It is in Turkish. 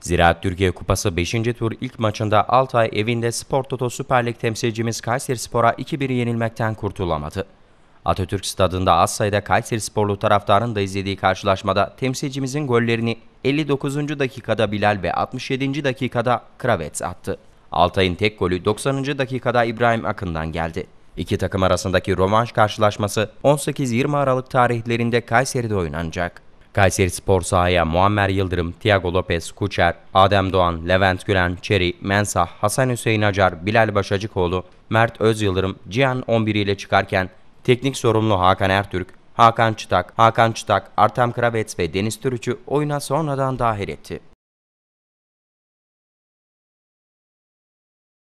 Ziraat Türkiye Kupası 5. tur ilk maçında Altay evinde Spor Toto Süper Lig temsilcimiz Kayseri Spor'a 2-1 yenilmekten kurtulamadı. Atatürk Stadında az sayıda Kayseri Sporlu taraftarın da izlediği karşılaşmada temsilcimizin gollerini 59. dakikada Bilal ve 67. dakikada Kravets attı. Altay'ın tek golü 90. dakikada İbrahim Akın'dan geldi. İki takım arasındaki rövanş karşılaşması 18-20 Aralık tarihlerinde Kayseri'de oynanacak. Kayseri Spor sahaya Muammer Yıldırım, Thiago Lopez, Kuçer, Adem Doğan, Levent Gülen, Çeri, Mensah, Hasan Hüseyin Acar, Bilal Başacıkoğlu, Mert Öz Yıldırım, Cihan 11 ile çıkarken teknik sorumlu Hakan Ertürk, Hakan Çıtak, Hakan Çıtak, Artem Kravets ve Deniz Türüç'ü oyuna sonradan dahil etti.